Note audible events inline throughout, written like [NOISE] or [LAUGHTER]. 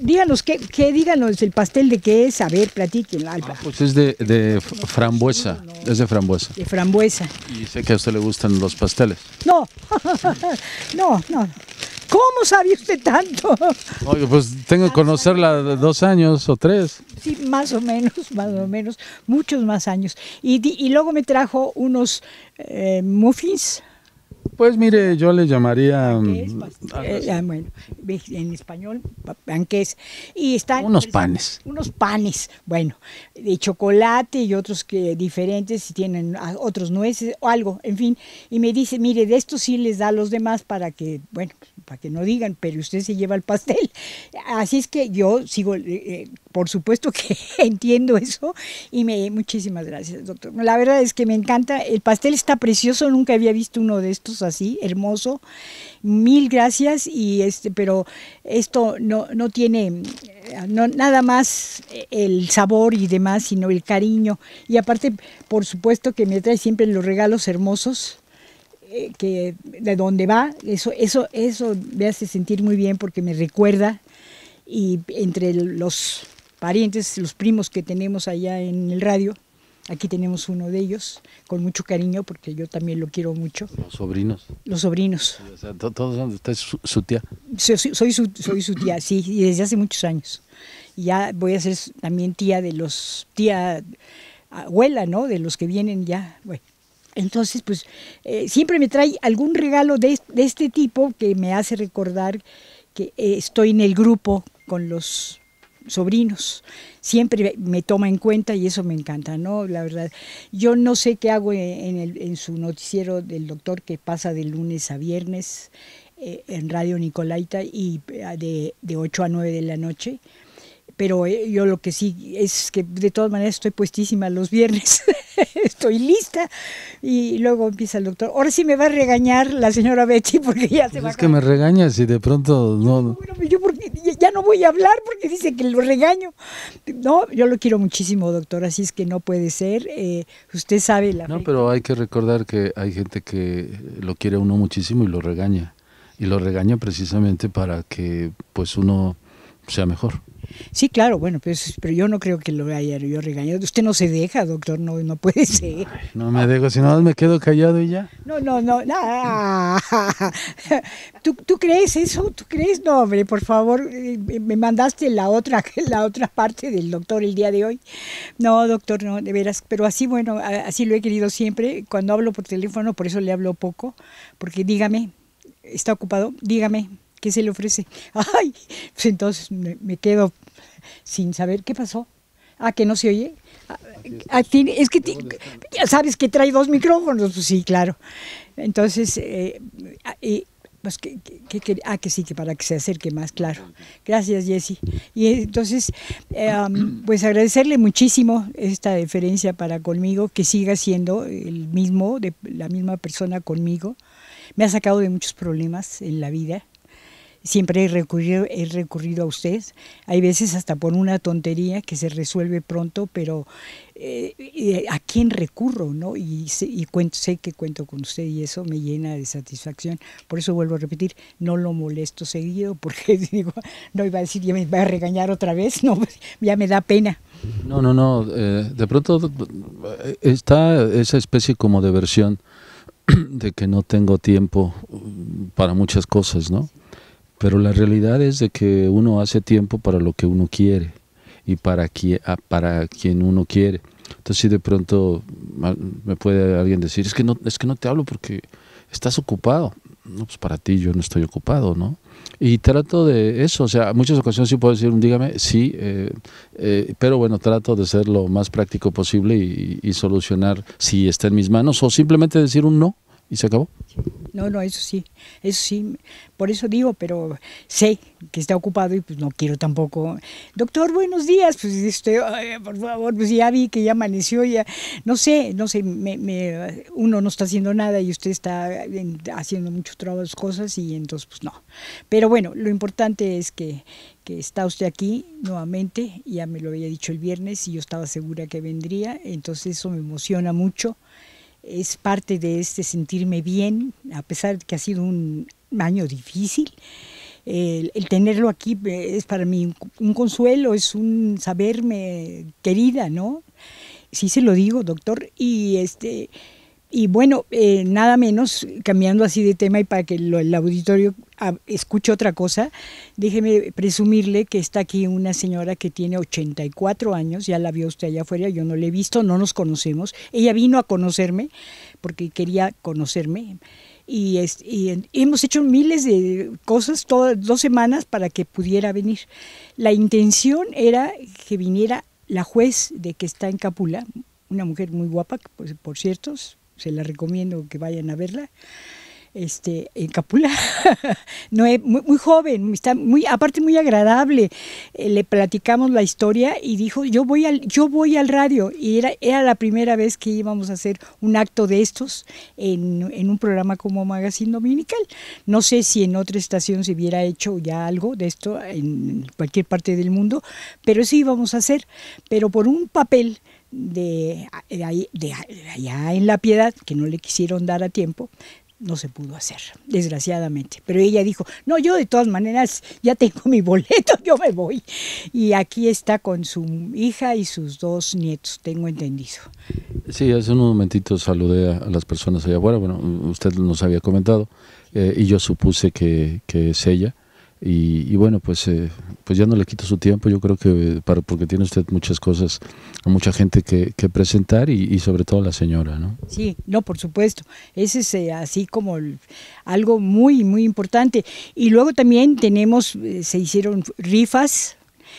díganos, ¿qué, qué díganos el pastel de qué es? A ver, platiquen. Ah, pues es de, frambuesa, es de frambuesa. De frambuesa. Y sé que a usted le gustan los pasteles. No, [LAUGHS] no, no. ¿Cómo sabe usted tanto? pues tengo que conocerla dos años o tres. Sí, más o menos, [LAUGHS] más o menos, muchos más años. Y, y luego me trajo unos eh, muffins pues mire, yo le llamaría... Mm, eh, ah, bueno, en español, panques. Y están... Unos pues, panes. Unos panes, bueno, de chocolate y otros que diferentes, si tienen ah, otros nueces o algo, en fin. Y me dice, mire, de esto sí les da a los demás para que, bueno, para que no digan, pero usted se lleva el pastel. Así es que yo sigo, eh, eh, por supuesto que [LAUGHS] entiendo eso y me muchísimas gracias, doctor. La verdad es que me encanta, el pastel está precioso, nunca había visto uno de estos así, hermoso. Mil gracias y este, pero esto no, no tiene nada más eh, el sabor y demás, sino el cariño. Y aparte, por supuesto que me trae siempre los regalos hermosos eh, que de dónde va, eso, eso, eso me hace sentir muy bien porque me recuerda y entre los parientes, los primos que tenemos allá en el radio, aquí tenemos uno de ellos, con mucho cariño porque yo también lo quiero mucho. Los sobrinos. Los sobrinos. O sea, todos son, usted su, tía. Soy, soy, su, soy su tía, sí, y desde hace muchos años. Ya voy a ser también tía de los, tía abuela, ¿no? De los que vienen ya, bueno, entonces, pues eh, siempre me trae algún regalo de, este tipo que me hace recordar que eh, estoy en el grupo con los sobrinos. Siempre me toma en cuenta y eso me encanta, ¿no? La verdad, yo no sé qué hago e-, en, su noticiero del doctor que pasa de lunes a viernes eh, en Radio Nicolaita y de, de 8 a 9 de la noche pero eh, yo lo que sí es que de todas maneras estoy puestísima los viernes, [LAUGHS] estoy lista y luego empieza el doctor. Ahora sí me va a regañar la señora Betty porque ya pues se va. Es que me regañas y de pronto no. bueno, yo porque ya no voy a hablar porque dice que lo regaño. No, yo lo quiero muchísimo, doctor, así es que no puede ser. Eh, usted sabe la. No, pero hay que recordar que hay gente que lo quiere uno muchísimo y lo regaña y lo regaña precisamente para que pues uno sea mejor. Sí, claro, bueno, pues, pero yo no creo que lo haya yo regañado. Usted no se deja, doctor, no, no puede ser. no me dejo, si no me quedo callado y ya. No, no, no, nada. [LAUGHS] ¿Tú, crees eso? ¿Tú crees? No, hombre, por favor, eh, me mandaste la otra, [LAUGHS] la otra parte del doctor el día de hoy. No, doctor, no, de veras, pero así, bueno, así lo he querido siempre. Cuando hablo por teléfono, por eso le hablo poco, porque dígame, está ocupado, dígame. ¿Qué se le ofrece? [LAUGHS] Ay, pues entonces me, quedo sin saber qué pasó. Ah, que no se oye. Ah, ah, es que ya sabes que trae dos micrófonos, pues sí, claro. Entonces, eh, eh, pues que, que, ah, que sí, que para que se acerque más, claro. Gracias, Jesse Y entonces, em, pues agradecerle muchísimo esta deferencia para conmigo, que siga siendo el mismo, de, la misma persona conmigo. Me ha sacado de muchos problemas en la vida Siempre he recurrido, he recurrido a usted. Hay veces hasta por una tontería que se resuelve pronto, pero eh, eh, ¿a quién recurro? ¿no? Y, sé, sé que cuento con usted y eso me llena de satisfacción. Por eso vuelvo a repetir, no lo molesto seguido porque [LAUGHS] digo, no iba a decir, ya me va a regañar otra vez, no, pues, ya me da pena. No, no, no. Eh, de pronto está esa especie como de versión [CLEARS THROAT] de que no tengo tiempo mm, para muchas cosas, ¿no? Pero la realidad es de que uno hace tiempo para lo que uno quiere y para, quien ah, para quien uno quiere. Entonces, si de pronto me puede alguien decir, es que no, es que no te hablo porque estás ocupado. No, pues para ti yo no estoy ocupado, ¿no? Y trato de eso, o sea, muchas ocasiones sí puedo decir, un dígame, sí, eh, eh, pero bueno, trato de ser lo más práctico posible y, solucionar si está en mis manos o simplemente decir un no. ¿Y se acabó? No, no, eso sí, eso sí, por eso digo, pero sé que está ocupado y pues no quiero tampoco. Doctor, buenos días, pues usted, por favor, pues ya vi que ya amaneció, ya, no sé, no sé, me, uno no está haciendo nada y usted está haciendo muchos trabajos, cosas y entonces pues no. Pero bueno, lo importante es que, que está usted aquí nuevamente, ya me lo había dicho el viernes y yo estaba segura que vendría, entonces eso me emociona mucho es parte de este sentirme bien, a pesar de que ha sido un año difícil. El, tenerlo aquí eh, es para mí un, un, consuelo, es un saberme querida, ¿no? Sí se lo digo, doctor, y este y bueno, eh, nada menos, cambiando así de tema y para que el auditorio ah, escuche otra cosa, déjeme presumirle que está aquí una señora que tiene 84 años, ya la vio usted allá afuera, yo no la he visto, no nos conocemos. Ella vino a conocerme porque quería conocerme. Y, hemos hecho miles de cosas, todas dos semanas para que pudiera venir. La intención era que viniera la juez de que está en Capula, una mujer muy guapa, por, pues, por cierto, se la recomiendo que vayan a verla. Este, en Capula, [LAUGHS] no, muy, muy, joven, está muy, aparte muy agradable. Eh, le platicamos la historia y dijo, yo voy al, yo voy al radio. Y era, era la primera vez que íbamos a hacer un acto de estos en, un programa como Magazine Dominical. No sé si en otra estación se hubiera hecho ya algo de esto en cualquier parte del mundo, pero eso íbamos a hacer, pero por un papel de, allá en La Piedad, que no le quisieron dar a tiempo, no se pudo hacer, desgraciadamente. Pero ella dijo, no, yo de todas maneras ya tengo mi boleto, [LAUGHS] yo me voy. Y aquí está con su hija y sus dos nietos, tengo entendido. Sí, hace un momentito saludé a las personas allá afuera, bueno, usted nos había comentado, eh, y yo supuse que es ella. Y, bueno, pues, eh, pues ya no le quito su tiempo, yo creo que para, porque tiene usted muchas cosas, mucha gente que, presentar y, sobre todo la señora, ¿no? Sí, no, por supuesto, ese es eh, así como algo muy, muy importante. Y luego también tenemos, eh, se hicieron rifas,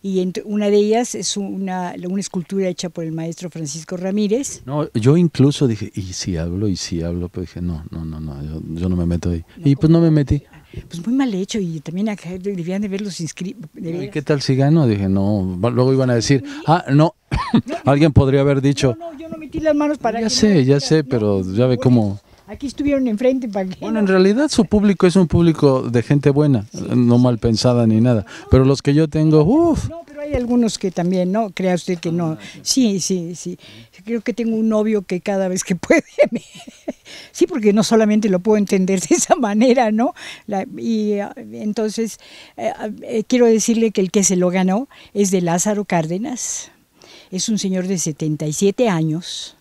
y una de ellas es una, una, escultura hecha por el maestro Francisco Ramírez. No, yo incluso dije, ¿y si hablo? ¿Y si hablo? Pues dije, no, no, no, no yo, no me meto ahí. y pues no me metí pues muy mal hecho y también debían de verlos inscritos. ¿Y qué tal si gano? Dije, no, luego iban a decir, ah, no, [LAUGHS] alguien podría haber dicho. No, yo no metí las manos para... Ya sé, ya sé, pero pues, ya ve cómo... Aquí estuvieron enfrente para que... Bueno, en realidad su público es un público de gente buena, eh, no mal pensada ni nada. Pero los que yo tengo, uff. No, pero hay algunos que también, ¿no? Crea usted que no. Sí, sí, sí. Creo que tengo un novio que cada vez que [LAUGHS] puede... [LAUGHS] Sí, porque no solamente lo puedo entender de esa manera, ¿no? y ah, entonces, eh, eh, quiero decirle que el que se lo ganó es de Lázaro Cárdenas. Es un señor de 77 años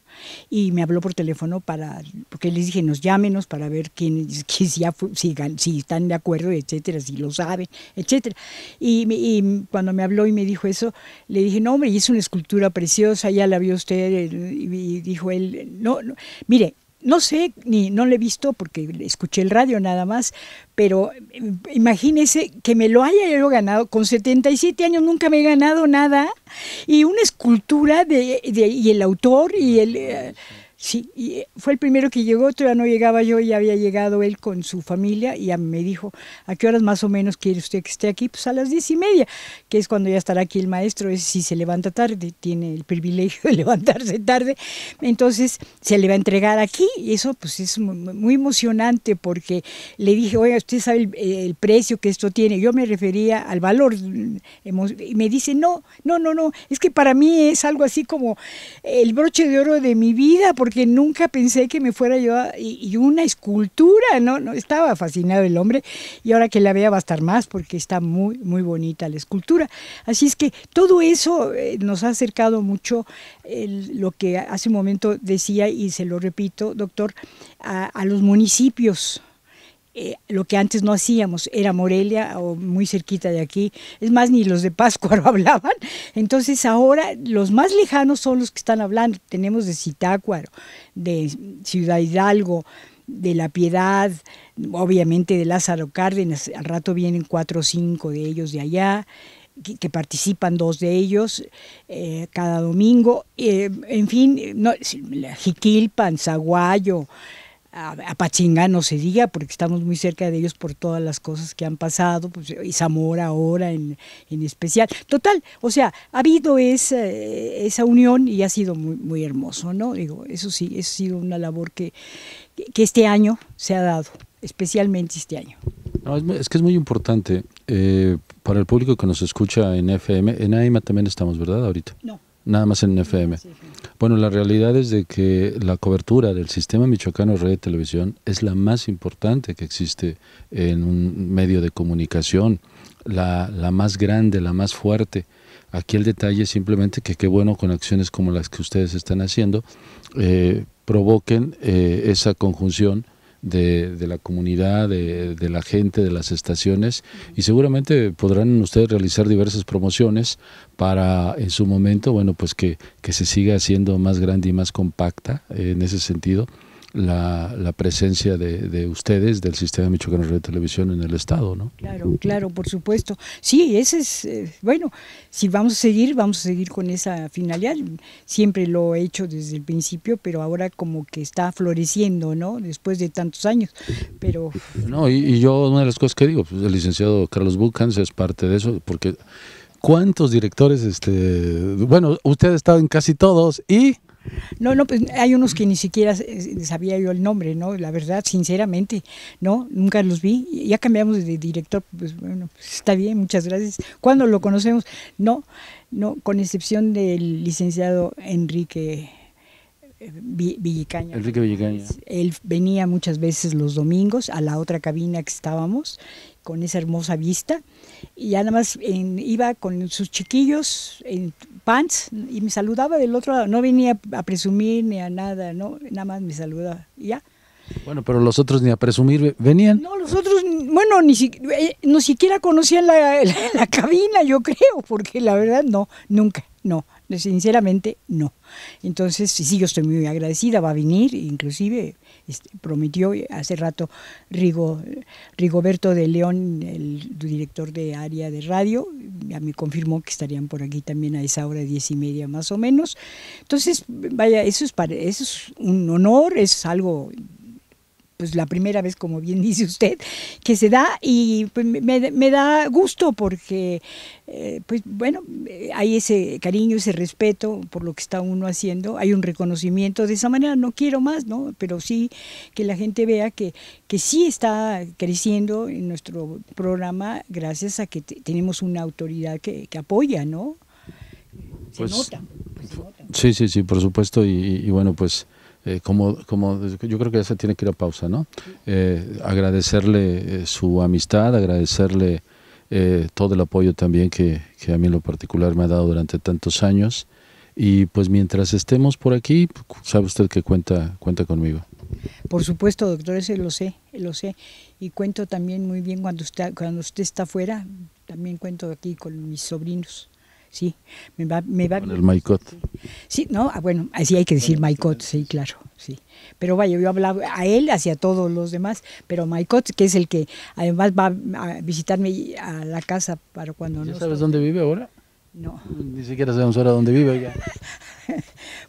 y me habló por teléfono para, porque les dije, nos llámenos para ver quién, [LAUGHS] si, están de acuerdo, etcétera, si lo saben, etcétera. Y, cuando me habló y me dijo eso, le dije, no hombre, y es una escultura preciosa, ya la vio usted, y dijo él, no, no. mire, no sé, ni no le he visto porque escuché el radio nada más, pero eh, imagínese que me lo haya yo ganado. Con 77 años nunca me he ganado nada. Y una escultura de y el autor y el... Eh, Sí, y eh, fue el primero que llegó, todavía no llegaba yo, y había llegado él con su familia y me dijo, ¿a qué horas más o menos quiere usted que esté aquí? Pues a las diez y media, que es cuando ya estará aquí el maestro, es si se levanta tarde, tiene el privilegio de [LAUGHS] levantarse tarde, entonces se le va a entregar aquí y eso pues es muy emocionante porque le dije, oiga, usted sabe eh, el, precio que esto tiene, yo me refería al valor mm, y me dice, no, no, no, no, es que para mí es algo así como el broche de oro de mi vida, porque porque nunca pensé que me fuera yo y, una escultura, ¿no? ¿no? Estaba fascinado el hombre y ahora que la vea va a estar más porque está muy, muy bonita la escultura. Así es que todo eso eh, nos ha acercado mucho lo que hace un momento decía y se lo repito, doctor, a los municipios eh, lo que antes no hacíamos, era Morelia o muy cerquita de aquí, es más, ni los de Pascuaro [LAUGHS] hablaban, entonces ahora los más lejanos son los que están hablando, tenemos de Citácuaro, de Ciudad Hidalgo, de La Piedad, obviamente de Lázaro Cárdenas, al rato vienen cuatro o cinco de ellos de allá, que, participan dos de ellos eh, cada domingo, eh, en fin, no, Jiquilpan, Zaguayo, a, Pachinga no se diga, porque estamos muy cerca de ellos por todas las cosas que han pasado, pues, y Zamora ahora en, especial. Total, o sea, ha habido eh, esa, unión y ha sido muy, muy hermoso, ¿no? Digo, eso sí, eso ha sido una labor que, que este año se ha dado, especialmente este año. es, que es muy importante eh, para el público que nos escucha en FM. En AIMA también estamos, ¿verdad? Ahorita. No nada más en FM. Bueno, la realidad es de que la cobertura del sistema michoacano de red de televisión es la más importante que existe en un medio de comunicación, la, la más grande, la más fuerte. Aquí el detalle es simplemente que qué bueno con acciones como las que ustedes están haciendo eh, provoquen eh, esa conjunción de, la comunidad, de, de, la gente, de las estaciones y seguramente podrán ustedes realizar diversas promociones para en su momento, bueno, pues que, que se siga haciendo más grande y más compacta eh, en ese sentido la, presencia de, ustedes, del Sistema Michoacano de Televisión en el Estado, ¿no? Claro, claro, por supuesto. Sí, ese es, eh, bueno, si vamos a seguir, vamos a seguir con esa finalidad. Siempre lo he hecho desde el principio, pero ahora como que está floreciendo, ¿no? Después de tantos años, pero... No, y, yo una de las cosas que digo, pues, el licenciado Carlos Bucans es parte de eso, porque... ¿Cuántos directores? este Bueno, usted ha estado en casi todos y no, no, pues hay unos que ni siquiera eh, sabía yo el nombre, ¿no? La verdad, sinceramente, no, nunca los vi. Ya cambiamos de director, pues bueno, pues, está bien, muchas gracias. ¿Cuándo lo conocemos? No, no, con excepción del licenciado Enrique eh, Villicaña. Enrique Villicaña. Él venía muchas veces los domingos a la otra cabina que estábamos con esa hermosa vista. Y ya nada más iba con sus chiquillos en pants y me saludaba del otro lado. No venía a presumir ni a nada, ¿no? Nada más me saludaba ya. Bueno, pero los otros ni a presumir venían. No, los otros, bueno, ni, eh, siquiera conocían [LAUGHS] la cabina, yo creo, porque la verdad no, nunca, no, Sinceramente, no. Entonces, sí, yo estoy muy agradecida, va a venir, inclusive este, prometió hace rato Rigoberto de León, el director de área de radio, ya me confirmó que estarían por aquí también a esa hora, diez y media más o menos. Entonces, vaya, eso es, para, eso es un honor, es algo pues la primera vez, como bien [LAUGHS] dice usted, que se da y pues, me, da gusto porque, eh, pues bueno, hay ese cariño, ese respeto por lo que está uno haciendo, hay un reconocimiento de esa manera, no quiero más, ¿no? Pero sí que la gente vea que, que sí está creciendo en nuestro programa gracias a que tenemos una autoridad que, que apoya, ¿no? Pues, pues, nota, Sí, sí, sí, por supuesto. y bueno, pues eh, como, como, yo creo que ya se tiene que ir a pausa, ¿no? Eh, agradecerle eh, su amistad, agradecerle todo el apoyo también que, a mí en lo particular me ha dado durante tantos años. Y pues mientras estemos por aquí, sabe usted que cuenta, cuenta conmigo. Por supuesto, doctor, eso lo sé, lo sé. Y cuento también muy bien cuando usted, cuando usted está afuera, también cuento aquí con mis sobrinos sí. Me va, me va, Con el maicot. Sí, no, ah, bueno, así hay que decir maicot, sí, claro, sí. Pero vaya, yo hablaba a él, hacia todos los demás, pero maicot, que es el que además va a visitarme a la casa para cuando ¿Ya no. ¿Sabes dónde vive ahora? No. Ni siquiera sabemos ahora dónde vive ya. [LAUGHS]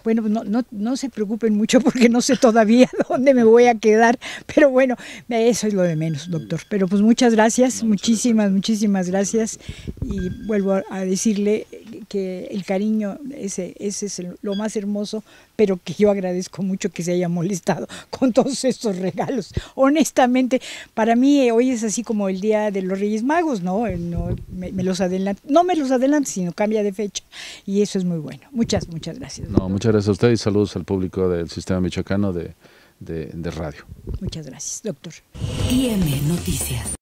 Bueno, pues no, no, no se preocupen mucho porque no sé todavía [LAUGHS] dónde me voy a quedar, pero bueno, eso es lo de menos, doctor. Pero pues muchas gracias, muchísimas, muchísimas gracias y vuelvo a decirle que el cariño, ese, ese es lo más hermoso, pero que yo agradezco mucho que se haya molestado [LAUGHS] con todos estos regalos. Honestamente, para mí eh, hoy es así como el Día de los Reyes Magos, ¿no? Eh, no me, los adelanto, no me los adelanto, sino cambia de fecha. Y eso es muy bueno. Muchas, muchas gracias. No, muchas gracias a usted y saludos al público del Sistema Michoacano de, de, de Radio. Muchas gracias, doctor. IM Noticias.